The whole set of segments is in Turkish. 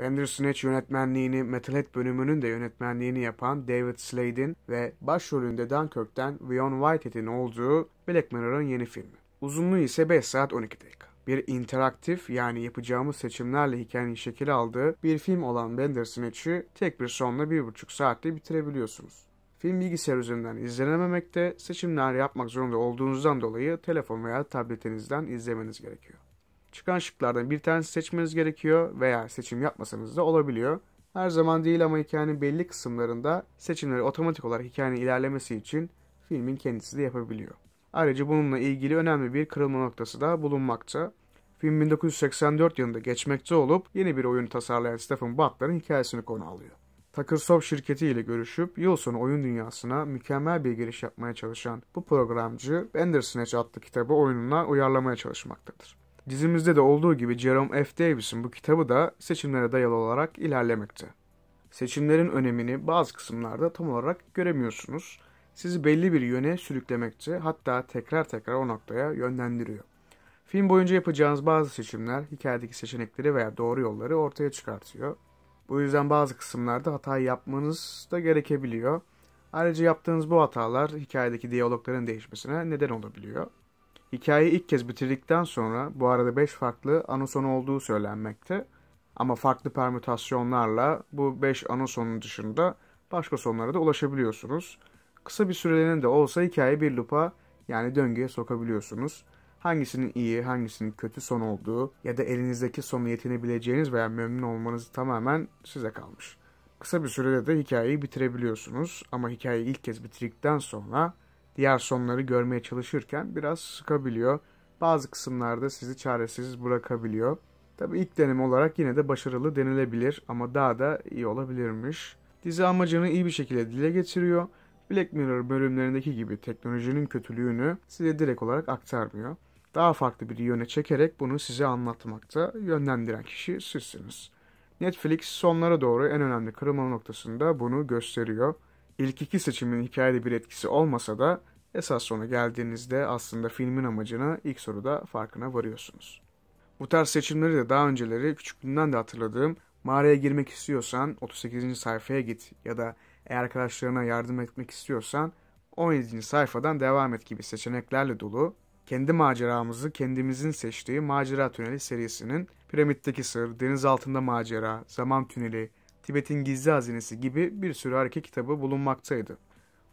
Bandersnatch yönetmenliğini Metalhead bölümünün de yönetmenliğini yapan David Slade'in ve başrolünde Dunkirk'ten Vion Whitehead'in olduğu Black Mirror'ın yeni filmi. Uzunluğu ise 5 saat 12 dakika. Bir interaktif yani yapacağımız seçimlerle hikayenin şekil aldığı bir film olan Bandersnatch'i tek bir sonla 1,5 saatte bitirebiliyorsunuz. Film bilgisayar üzerinden izlenememekte, seçimler yapmak zorunda olduğunuzdan dolayı telefon veya tabletinizden izlemeniz gerekiyor çıkan şıklardan bir tanesi seçmeniz gerekiyor veya seçim yapmasanız da olabiliyor. Her zaman değil ama hikayenin belli kısımlarında seçimleri otomatik olarak hikayenin ilerlemesi için filmin kendisi de yapabiliyor. Ayrıca bununla ilgili önemli bir kırılma noktası da bulunmakta. Film 1984 yılında geçmekte olup yeni bir oyun tasarlayan Stephen Butler'ın hikayesini konu alıyor. Takırsoft şirketi ile görüşüp yıl sonu oyun dünyasına mükemmel bir giriş yapmaya çalışan bu programcı Bandersnatch adlı kitabı oyununa uyarlamaya çalışmaktadır. Dizimizde de olduğu gibi Jerome F. Davis'in bu kitabı da seçimlere dayalı olarak ilerlemekte. Seçimlerin önemini bazı kısımlarda tam olarak göremiyorsunuz. Sizi belli bir yöne sürüklemekte hatta tekrar tekrar o noktaya yönlendiriyor. Film boyunca yapacağınız bazı seçimler hikayedeki seçenekleri veya doğru yolları ortaya çıkartıyor. Bu yüzden bazı kısımlarda hata yapmanız da gerekebiliyor. Ayrıca yaptığınız bu hatalar hikayedeki diyalogların değişmesine neden olabiliyor. Hikayeyi ilk kez bitirdikten sonra bu arada 5 farklı anoson olduğu söylenmekte. Ama farklı permütasyonlarla bu 5 anonsonun dışında başka sonlara da ulaşabiliyorsunuz. Kısa bir süreliğine de olsa hikayeyi bir lupa yani döngüye sokabiliyorsunuz. Hangisinin iyi, hangisinin kötü son olduğu ya da elinizdeki sonu yetinebileceğiniz veya memnun olmanız tamamen size kalmış. Kısa bir sürede de hikayeyi bitirebiliyorsunuz ama hikayeyi ilk kez bitirdikten sonra diğer sonları görmeye çalışırken biraz sıkabiliyor. Bazı kısımlarda sizi çaresiz bırakabiliyor. Tabi ilk denem olarak yine de başarılı denilebilir ama daha da iyi olabilirmiş. Dizi amacını iyi bir şekilde dile getiriyor. Black Mirror bölümlerindeki gibi teknolojinin kötülüğünü size direkt olarak aktarmıyor. Daha farklı bir yöne çekerek bunu size anlatmakta yönlendiren kişi sizsiniz. Netflix sonlara doğru en önemli kırılma noktasında bunu gösteriyor. İlk iki seçimin hikayede bir etkisi olmasa da esas sona geldiğinizde aslında filmin amacını ilk soruda farkına varıyorsunuz. Bu tarz seçimleri de daha önceleri küçüklüğünden de hatırladığım mağaraya girmek istiyorsan 38. sayfaya git ya da eğer arkadaşlarına yardım etmek istiyorsan 17. sayfadan devam et gibi seçeneklerle dolu kendi maceramızı kendimizin seçtiği Macera Tüneli serisinin piramitteki sır, deniz altında macera, zaman tüneli, Tibet'in Gizli Hazinesi gibi bir sürü hareket kitabı bulunmaktaydı.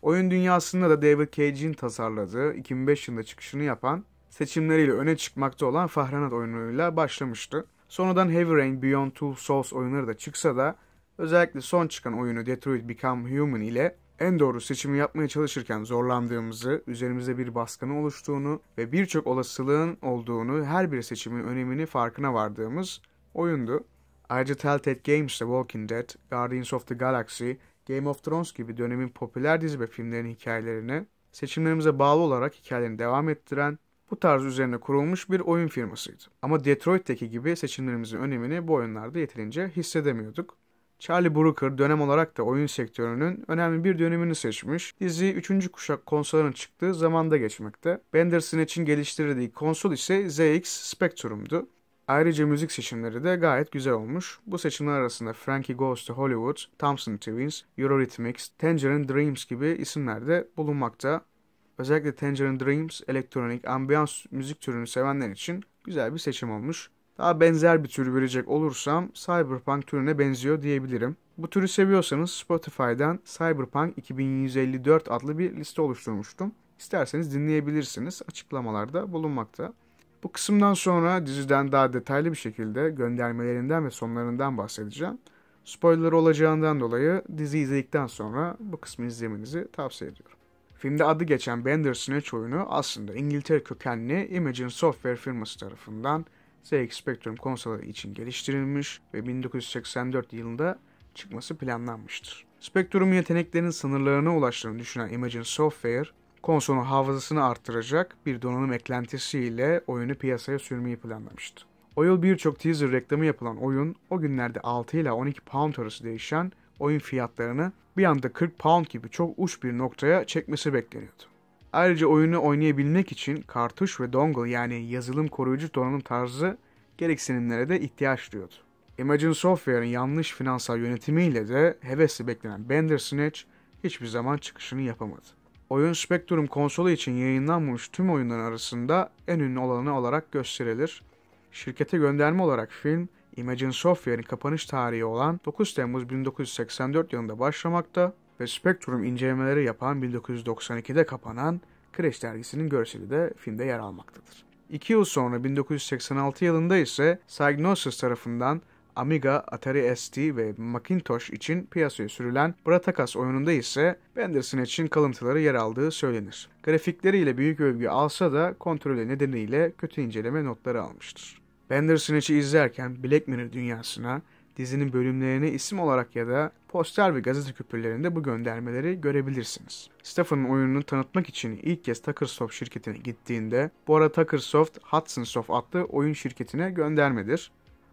Oyun dünyasında da David Cage'in tasarladığı 2005 yılında çıkışını yapan seçimleriyle öne çıkmakta olan Fahrenheit oyunuyla başlamıştı. Sonradan Heavy Rain Beyond Two Souls oyunları da çıksa da özellikle son çıkan oyunu Detroit Become Human ile en doğru seçimi yapmaya çalışırken zorlandığımızı, üzerimize bir baskının oluştuğunu ve birçok olasılığın olduğunu her bir seçimin önemini farkına vardığımız oyundu. Ayrıca Telltale Games The Walking Dead, Guardians of the Galaxy, Game of Thrones gibi dönemin popüler dizi ve filmlerin hikayelerini seçimlerimize bağlı olarak hikayelerini devam ettiren bu tarz üzerine kurulmuş bir oyun firmasıydı. Ama Detroit'teki gibi seçimlerimizin önemini bu oyunlarda yeterince hissedemiyorduk. Charlie Brooker dönem olarak da oyun sektörünün önemli bir dönemini seçmiş. Dizi 3. kuşak konsolların çıktığı zamanda geçmekte. Benderson için geliştirdiği konsol ise ZX Spectrum'du. Ayrıca müzik seçimleri de gayet güzel olmuş. Bu seçimler arasında Frankie Goes to Hollywood, Thompson Twins, Eurythmics, Tangerine Dreams gibi isimler de bulunmakta. Özellikle Tangerine Dreams, elektronik, ambiyans müzik türünü sevenler için güzel bir seçim olmuş. Daha benzer bir tür verecek olursam Cyberpunk türüne benziyor diyebilirim. Bu türü seviyorsanız Spotify'dan Cyberpunk 2154 adlı bir liste oluşturmuştum. İsterseniz dinleyebilirsiniz. Açıklamalarda bulunmakta. Bu kısımdan sonra diziden daha detaylı bir şekilde göndermelerinden ve sonlarından bahsedeceğim. Spoiler olacağından dolayı dizi izledikten sonra bu kısmı izlemenizi tavsiye ediyorum. Filmde adı geçen Bender Snatch oyunu aslında İngiltere kökenli Imagine Software firması tarafından ZX Spectrum konsolları için geliştirilmiş ve 1984 yılında çıkması planlanmıştır. Spectrum yeteneklerinin sınırlarına ulaştığını düşünen Imagine Software, konsolun hafızasını arttıracak bir donanım eklentisiyle oyunu piyasaya sürmeyi planlamıştı. O yıl birçok teaser reklamı yapılan oyun o günlerde 6 ile 12 pound arası değişen oyun fiyatlarını bir anda 40 pound gibi çok uç bir noktaya çekmesi bekleniyordu. Ayrıca oyunu oynayabilmek için kartuş ve dongle yani yazılım koruyucu donanım tarzı gereksinimlere de ihtiyaç duyuyordu. Imagine Software'ın yanlış finansal yönetimiyle de hevesli beklenen Bandersnatch hiçbir zaman çıkışını yapamadı. Oyun Spectrum konsolu için yayınlanmış tüm oyunların arasında en ünlü olanı olarak gösterilir. Şirkete gönderme olarak film, Imagine Software'in kapanış tarihi olan 9 Temmuz 1984 yılında başlamakta ve Spectrum incelemeleri yapan 1992'de kapanan Crash dergisinin görseli de filmde yer almaktadır. İki yıl sonra 1986 yılında ise Psygnosis tarafından Amiga, Atari ST ve Macintosh için piyasaya sürülen Bratakas oyununda ise Benderson için kalıntıları yer aldığı söylenir. Grafikleriyle büyük övgü alsa da kontrolü nedeniyle kötü inceleme notları almıştır. Bandersnatch'i izlerken Black Mirror dünyasına, dizinin bölümlerini isim olarak ya da poster ve gazete küpürlerinde bu göndermeleri görebilirsiniz. Stephen'ın oyununu tanıtmak için ilk kez Tuckersoft şirketine gittiğinde bu ara Tuckersoft Hudsonsoft adlı oyun şirketine göndermedir.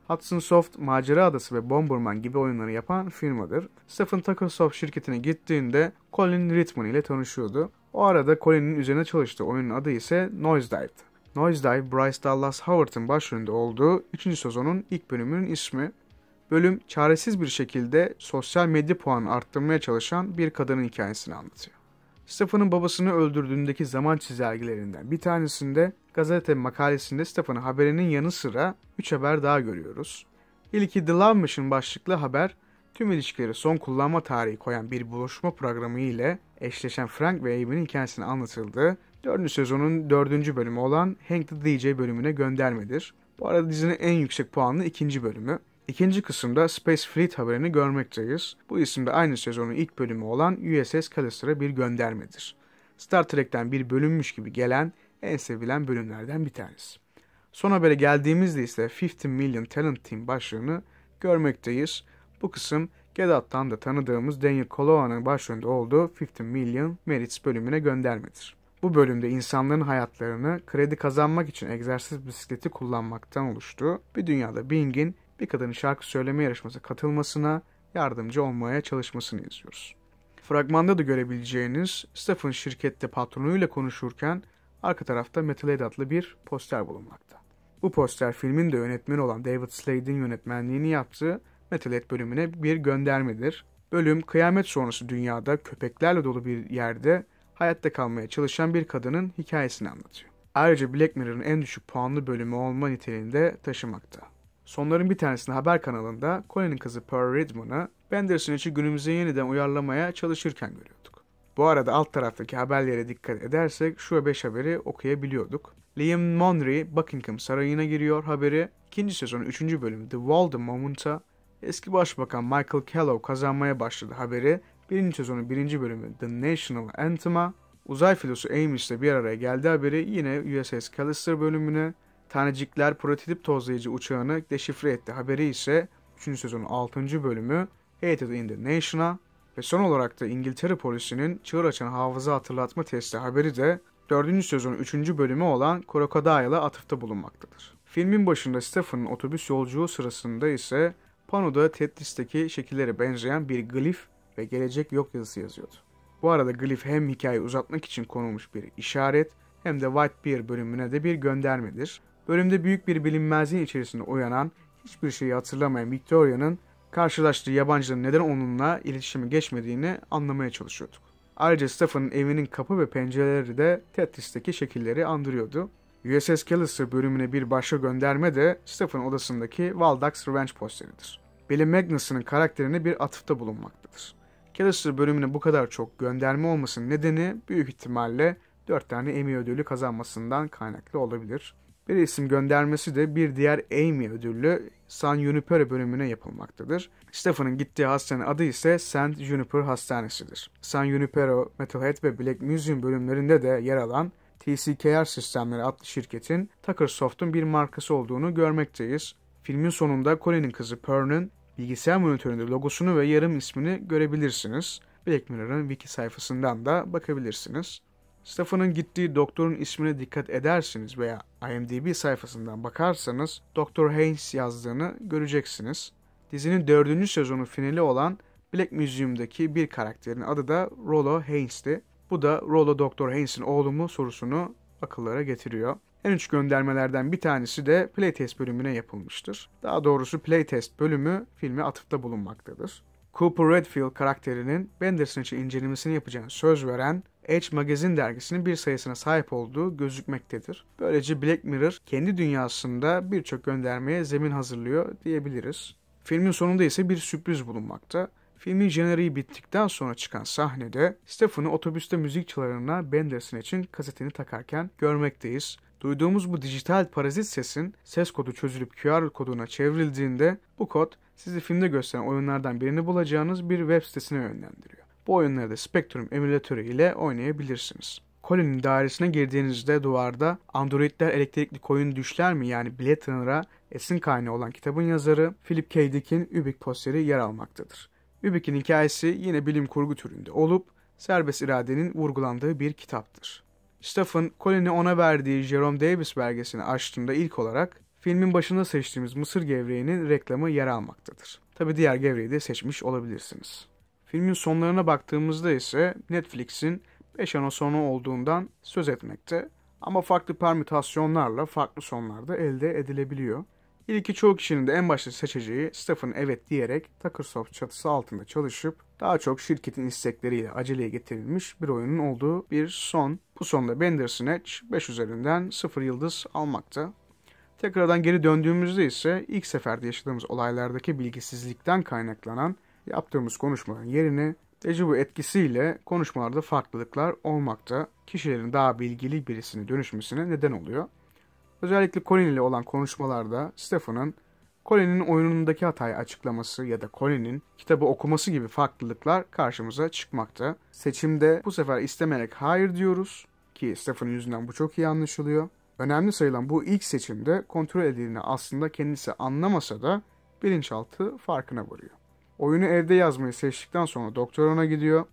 Hudson Soft, Macera Adası ve Bomberman gibi oyunları yapan firmadır. Stephen Tucker Soft şirketine gittiğinde Colin Ritman ile tanışıyordu. O arada Colin'in üzerine çalıştığı oyunun adı ise Noise Dive'di. Noise Dive, Bryce Dallas Howard'ın başrolünde olduğu 3. sezonun ilk bölümünün ismi. Bölüm çaresiz bir şekilde sosyal medya puanı arttırmaya çalışan bir kadının hikayesini anlatıyor. Stephen'ın babasını öldürdüğündeki zaman çizelgilerinden bir tanesinde gazete makalesinde Stefan'ın haberinin yanı sıra 3 haber daha görüyoruz. İlki The Love Mission başlıklı haber, tüm ilişkileri son kullanma tarihi koyan bir buluşma programı ile eşleşen Frank ve Amy'nin hikayesini anlatıldığı 4. sezonun 4. bölümü olan Hank the DJ bölümüne göndermedir. Bu arada dizinin en yüksek puanlı ikinci bölümü. İkinci kısımda Space Fleet haberini görmekteyiz. Bu isimde aynı sezonun ilk bölümü olan USS Callister'a bir göndermedir. Star Trek'ten bir bölünmüş gibi gelen en sevilen bölümlerden bir tanesi. Son habere geldiğimizde ise 50 Million Talent Team başlığını görmekteyiz. Bu kısım Get Out'tan da tanıdığımız Daniel Coloan'ın başrolünde olduğu 50 Million Merits bölümüne göndermedir. Bu bölümde insanların hayatlarını kredi kazanmak için egzersiz bisikleti kullanmaktan oluştuğu bir dünyada Bing'in bir kadının şarkı söyleme yarışmasına katılmasına yardımcı olmaya çalışmasını izliyoruz. Fragmanda da görebileceğiniz Stephen şirkette patronuyla konuşurken arka tarafta Metalhead adlı bir poster bulunmakta. Bu poster filmin de yönetmeni olan David Slade'in yönetmenliğini yaptığı Metalhead bölümüne bir göndermedir. Bölüm kıyamet sonrası dünyada köpeklerle dolu bir yerde hayatta kalmaya çalışan bir kadının hikayesini anlatıyor. Ayrıca Black Mirror'ın en düşük puanlı bölümü olma niteliğinde taşımakta. Sonların bir tanesini haber kanalında Colin'in kızı Pearl Ridman'ı Benders'in için günümüze yeniden uyarlamaya çalışırken görüyorduk. Bu arada alt taraftaki haberlere dikkat edersek şu 5 haberi okuyabiliyorduk. Liam Monry Buckingham Sarayı'na giriyor haberi. İkinci sezonun 3. bölümü The Walden Moment'a eski başbakan Michael Kellogg kazanmaya başladı haberi. Birinci sezonun birinci bölümü The National Anthem'a. Uzay filosu Amish'le bir araya geldi haberi yine USS Callister bölümüne. Tanecikler prototip tozlayıcı uçağını deşifre etti haberi ise 3. sezonun 6. bölümü Hated in the Nation'a. Ve son olarak da İngiltere polisinin çığır açan hafıza hatırlatma testi haberi de 4. sezonun 3. bölümü olan Crocodile'a atıfta bulunmaktadır. Filmin başında Stephen'ın otobüs yolculuğu sırasında ise panoda Tetris'teki şekillere benzeyen bir glif ve gelecek yok yazısı yazıyordu. Bu arada glif hem hikayeyi uzatmak için konulmuş bir işaret hem de White Bear bölümüne de bir göndermedir. Bölümde büyük bir bilinmezliğin içerisinde uyanan, hiçbir şeyi hatırlamayan Victoria'nın karşılaştığı yabancıların neden onunla iletişime geçmediğini anlamaya çalışıyorduk. Ayrıca Stefan'ın evinin kapı ve pencereleri de Tetris'teki şekilleri andırıyordu. USS Callister bölümüne bir başka gönderme de Stephen odasındaki Valdax Revenge posteridir. Billy Magnuson'ın karakterine bir atıfta bulunmaktadır. Callister bölümüne bu kadar çok gönderme olmasının nedeni büyük ihtimalle 4 tane Emmy ödülü kazanmasından kaynaklı olabilir. Bir isim göndermesi de bir diğer Amy ödüllü San Junipero bölümüne yapılmaktadır. Stephen'ın gittiği hastane adı ise St. Juniper Hastanesi'dir. San Junipero, Metalhead ve Black Museum bölümlerinde de yer alan TCKR Sistemleri adlı şirketin Tucker Soft'un bir markası olduğunu görmekteyiz. Filmin sonunda Colin'in kızı Pern'ın bilgisayar monitöründe logosunu ve yarım ismini görebilirsiniz. Black Mirror'ın wiki sayfasından da bakabilirsiniz. Stephen'ın gittiği doktorun ismine dikkat edersiniz veya IMDb sayfasından bakarsanız Dr. Haynes yazdığını göreceksiniz. Dizinin dördüncü sezonu finali olan Black Museum'daki bir karakterin adı da Rollo Haynes'ti. Bu da Rollo Dr. Haynes'in oğlu mu sorusunu akıllara getiriyor. En üç göndermelerden bir tanesi de Playtest bölümüne yapılmıştır. Daha doğrusu Playtest bölümü filme atıfta bulunmaktadır. Cooper Redfield karakterinin Bandersnatch'ı incelemesini yapacağını söz veren Edge Magazine dergisinin bir sayısına sahip olduğu gözükmektedir. Böylece Black Mirror kendi dünyasında birçok göndermeye zemin hazırlıyor diyebiliriz. Filmin sonunda ise bir sürpriz bulunmakta. Filmin jeneriği bittikten sonra çıkan sahnede Stefan'ı otobüste müzik çalarına Benderson için kasetini takarken görmekteyiz. Duyduğumuz bu dijital parazit sesin ses kodu çözülüp QR koduna çevrildiğinde bu kod sizi filmde gösteren oyunlardan birini bulacağınız bir web sitesine yönlendiriyor. Bu oyunları da Spectrum emülatörü ile oynayabilirsiniz. Colin'in dairesine girdiğinizde duvarda Androidler elektrikli koyun düşler mi yani Blade Runner'a esin kaynağı olan kitabın yazarı Philip K. Dick'in Ubik posteri yer almaktadır. Ubik'in hikayesi yine bilim kurgu türünde olup serbest iradenin vurgulandığı bir kitaptır. Stephen, Colin'e ona verdiği Jerome Davis belgesini açtığımda ilk olarak filmin başında seçtiğimiz mısır gevreğinin reklamı yer almaktadır. Tabi diğer gevreği de seçmiş olabilirsiniz. Filmin sonlarına baktığımızda ise Netflix'in 5 ana sonu olduğundan söz etmekte. Ama farklı permütasyonlarla farklı sonlar da elde edilebiliyor. İlki çoğu kişinin de en başta seçeceği Stephen evet diyerek Tuckersoft çatısı altında çalışıp daha çok şirketin istekleriyle aceleye getirilmiş bir oyunun olduğu bir son. Bu sonda Bandersnatch 5 üzerinden 0 yıldız almakta. Tekrardan geri döndüğümüzde ise ilk seferde yaşadığımız olaylardaki bilgisizlikten kaynaklanan yaptığımız konuşmanın yerine tecrübe etkisiyle konuşmalarda farklılıklar olmakta kişilerin daha bilgili birisine dönüşmesine neden oluyor. Özellikle Colin ile olan konuşmalarda Stefan'ın Colin'in oyunundaki hatayı açıklaması ya da Colin'in kitabı okuması gibi farklılıklar karşımıza çıkmakta. Seçimde bu sefer istemeyerek hayır diyoruz ki Stefan'ın yüzünden bu çok iyi anlaşılıyor. Önemli sayılan bu ilk seçimde kontrol edildiğini aslında kendisi anlamasa da bilinçaltı farkına varıyor. Oyunu evde yazmayı seçtikten sonra doktoruna gidiyor.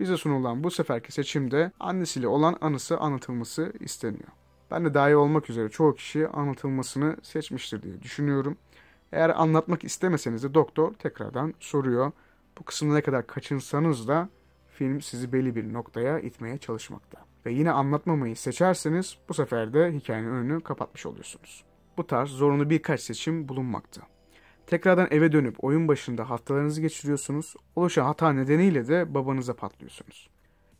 Bize sunulan bu seferki seçimde annesiyle olan anısı anlatılması isteniyor. Ben de dahi olmak üzere çoğu kişi anlatılmasını seçmiştir diye düşünüyorum. Eğer anlatmak istemeseniz de doktor tekrardan soruyor. Bu kısımda ne kadar kaçınsanız da film sizi belli bir noktaya itmeye çalışmakta. Ve yine anlatmamayı seçerseniz bu sefer de hikayenin önünü kapatmış oluyorsunuz. Bu tarz zorunlu birkaç seçim bulunmakta. Tekrardan eve dönüp oyun başında haftalarınızı geçiriyorsunuz. Oluşan hata nedeniyle de babanıza patlıyorsunuz.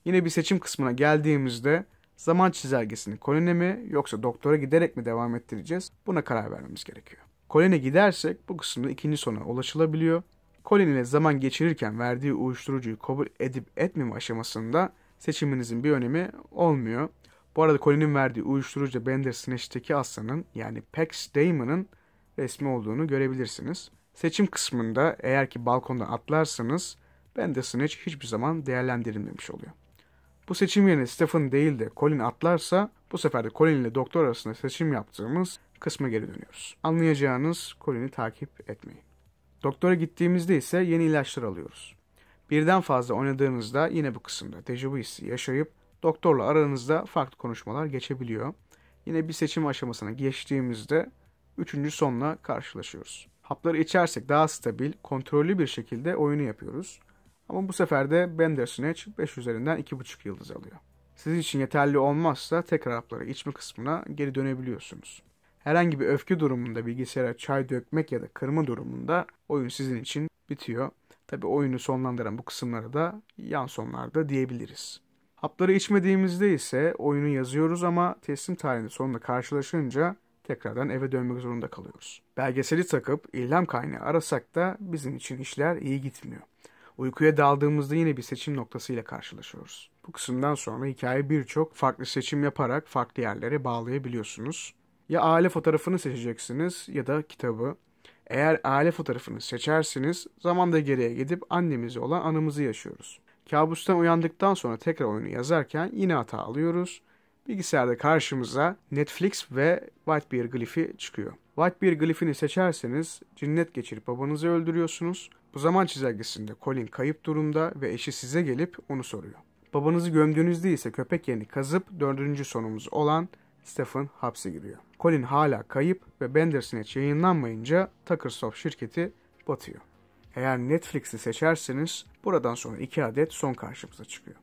Yine bir seçim kısmına geldiğimizde zaman çizelgesini kolone mi yoksa doktora giderek mi devam ettireceğiz? Buna karar vermemiz gerekiyor. Kolone gidersek bu kısımda ikinci sona ulaşılabiliyor. Colin ile zaman geçirirken verdiği uyuşturucuyu kabul edip etmeme aşamasında seçiminizin bir önemi olmuyor. Bu arada Colin'in verdiği uyuşturucu Bender Snatch'teki aslanın yani Pax Damon'ın resmi olduğunu görebilirsiniz. Seçim kısmında eğer ki balkondan atlarsanız Bender Snatch hiçbir zaman değerlendirilmemiş oluyor. Bu seçim yerine Stephen değil de Colin atlarsa bu sefer de Colin ile doktor arasında seçim yaptığımız kısma geri dönüyoruz. Anlayacağınız Colin'i takip etmeyin. Doktora gittiğimizde ise yeni ilaçlar alıyoruz. Birden fazla oynadığınızda yine bu kısımda tecrübe hissi yaşayıp doktorla aranızda farklı konuşmalar geçebiliyor. Yine bir seçim aşamasına geçtiğimizde üçüncü sonla karşılaşıyoruz. Hapları içersek daha stabil, kontrollü bir şekilde oyunu yapıyoruz. Ama bu sefer de Bandersnatch 5 üzerinden 2,5 yıldız alıyor. Sizin için yeterli olmazsa tekrar hapları içme kısmına geri dönebiliyorsunuz. Herhangi bir öfke durumunda bilgisayara çay dökmek ya da kırma durumunda oyun sizin için bitiyor. Tabi oyunu sonlandıran bu kısımları da yan sonlarda diyebiliriz. Hapları içmediğimizde ise oyunu yazıyoruz ama teslim tarihinin sonunda karşılaşınca tekrardan eve dönmek zorunda kalıyoruz. Belgeseli takıp ilham kaynağı arasak da bizim için işler iyi gitmiyor. Uykuya daldığımızda yine bir seçim noktasıyla karşılaşıyoruz. Bu kısımdan sonra hikaye birçok farklı seçim yaparak farklı yerlere bağlayabiliyorsunuz. Ya aile fotoğrafını seçeceksiniz ya da kitabı. Eğer aile fotoğrafını seçersiniz da geriye gidip annemize olan anımızı yaşıyoruz. Kabustan uyandıktan sonra tekrar oyunu yazarken yine hata alıyoruz Bilgisayarda karşımıza Netflix ve White Bear Glyphi çıkıyor. White Bear Glyphini seçerseniz cinnet geçirip babanızı öldürüyorsunuz. Bu zaman çizelgesinde Colin kayıp durumda ve eşi size gelip onu soruyor. Babanızı gömdüğünüzde ise köpek yerini kazıp dördüncü sonumuz olan Stephen hapse giriyor. Colin hala kayıp ve Bandersnatch yayınlanmayınca Tucker Soft şirketi batıyor. Eğer Netflix'i seçerseniz buradan sonra iki adet son karşımıza çıkıyor.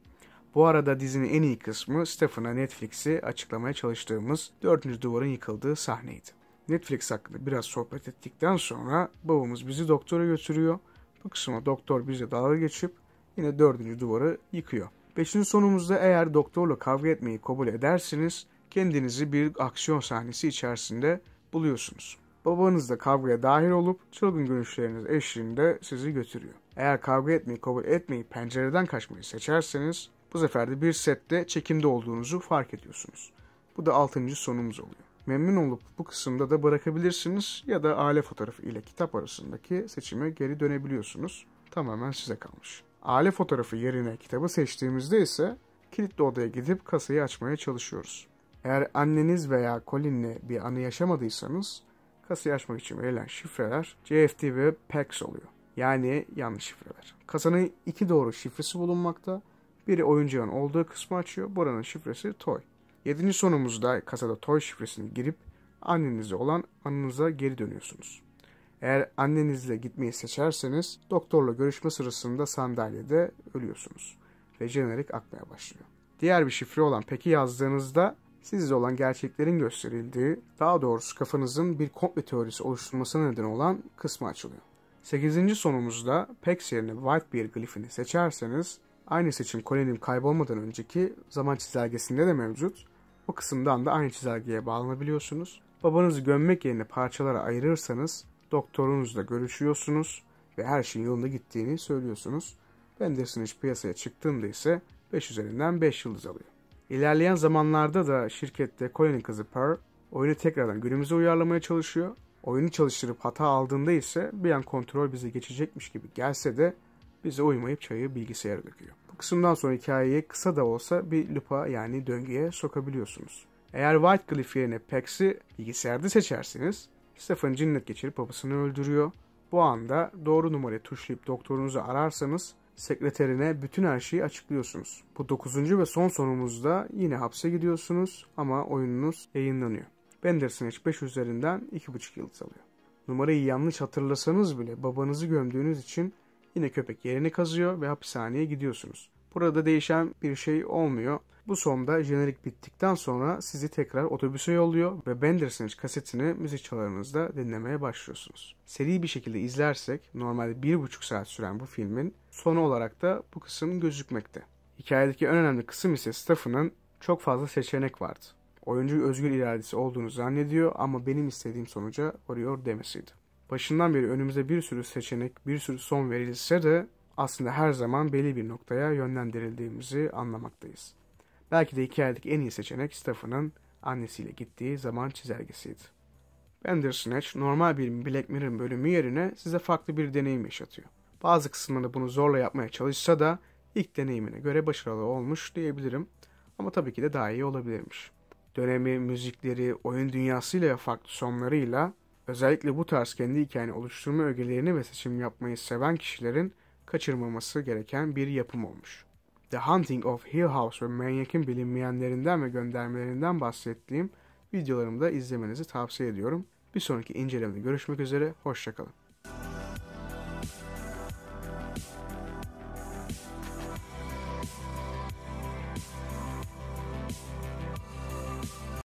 Bu arada dizinin en iyi kısmı Stefan'a Netflix'i açıklamaya çalıştığımız 4. duvarın yıkıldığı sahneydi. Netflix hakkında biraz sohbet ettikten sonra babamız bizi doktora götürüyor. Bu kısma doktor bize dalga geçip yine 4. duvarı yıkıyor. 5. sonumuzda eğer doktorla kavga etmeyi kabul edersiniz kendinizi bir aksiyon sahnesi içerisinde buluyorsunuz. Babanızla kavgaya dahil olup çılgın görüşleriniz eşliğinde sizi götürüyor. Eğer kavga etmeyi kabul etmeyi pencereden kaçmayı seçerseniz bu sefer de bir sette çekimde olduğunuzu fark ediyorsunuz. Bu da 6. sonumuz oluyor. Memnun olup bu kısımda da bırakabilirsiniz ya da aile fotoğrafı ile kitap arasındaki seçime geri dönebiliyorsunuz. Tamamen size kalmış. Aile fotoğrafı yerine kitabı seçtiğimizde ise kilitli odaya gidip kasayı açmaya çalışıyoruz. Eğer anneniz veya Colin'le bir anı yaşamadıysanız kasayı açmak için verilen şifreler CFD ve PAX oluyor. Yani yanlış şifreler. Kasanın iki doğru şifresi bulunmakta biri oyuncağın olduğu kısmı açıyor. Buranın şifresi toy. Yedinci sonumuzda kasada toy şifresini girip annenize olan anınıza geri dönüyorsunuz. Eğer annenizle gitmeyi seçerseniz doktorla görüşme sırasında sandalyede ölüyorsunuz ve jenerik akmaya başlıyor. Diğer bir şifre olan peki yazdığınızda sizde olan gerçeklerin gösterildiği, daha doğrusu kafanızın bir komple teorisi oluşturmasına neden olan kısmı açılıyor. 8. sonumuzda PEX yerine Bear glifini seçerseniz Aynı seçim Colin'in kaybolmadan önceki zaman çizelgesinde de mevcut. O kısımdan da aynı çizelgeye bağlanabiliyorsunuz. Babanızı gömmek yerine parçalara ayırırsanız doktorunuzla görüşüyorsunuz ve her şeyin yolunda gittiğini söylüyorsunuz. Ben Benderson hiç piyasaya çıktığımda ise 5 üzerinden 5 yıldız alıyor. İlerleyen zamanlarda da şirkette Colin'in kızı Pearl oyunu tekrardan günümüze uyarlamaya çalışıyor. Oyunu çalıştırıp hata aldığında ise bir an kontrol bize geçecekmiş gibi gelse de bize uymayıp çayı bilgisayara döküyor. Bu kısımdan sonra hikayeyi kısa da olsa bir lupa yani döngüye sokabiliyorsunuz. Eğer Whitecliff yerine Pax'i bilgisayarda seçerseniz Stephen cinnet geçirip babasını öldürüyor. Bu anda doğru numarayı tuşlayıp doktorunuzu ararsanız sekreterine bütün her şeyi açıklıyorsunuz. Bu 9. ve son sonumuzda yine hapse gidiyorsunuz ama oyununuz yayınlanıyor. Benderson H5 üzerinden 2,5 yıldız alıyor. Numarayı yanlış hatırlasanız bile babanızı gömdüğünüz için Yine köpek yerini kazıyor ve hapishaneye gidiyorsunuz. Burada değişen bir şey olmuyor. Bu sonda jenerik bittikten sonra sizi tekrar otobüse yolluyor ve Bandersnatch kasetini müzik çalarınızda dinlemeye başlıyorsunuz. Seri bir şekilde izlersek normalde 1,5 saat süren bu filmin sonu olarak da bu kısım gözükmekte. Hikayedeki en önemli kısım ise Stephen'ın çok fazla seçenek vardı. Oyuncu özgür iradesi olduğunu zannediyor ama benim istediğim sonuca varıyor demesiydi başından beri önümüze bir sürü seçenek, bir sürü son verilse de aslında her zaman belli bir noktaya yönlendirildiğimizi anlamaktayız. Belki de hikayedeki en iyi seçenek Stephen'ın annesiyle gittiği zaman çizelgesiydi. Bandersnatch normal bir Black Mirror bölümü yerine size farklı bir deneyim yaşatıyor. Bazı kısımlarını bunu zorla yapmaya çalışsa da ilk deneyimine göre başarılı olmuş diyebilirim ama tabii ki de daha iyi olabilirmiş. Dönemi, müzikleri, oyun dünyasıyla ve farklı sonlarıyla Özellikle bu tarz kendi hikayeni oluşturma ögelerini ve seçim yapmayı seven kişilerin kaçırmaması gereken bir yapım olmuş. The Hunting of Hill House ve Maniac'in bilinmeyenlerinden ve göndermelerinden bahsettiğim videolarımı da izlemenizi tavsiye ediyorum. Bir sonraki incelemede görüşmek üzere, hoşçakalın.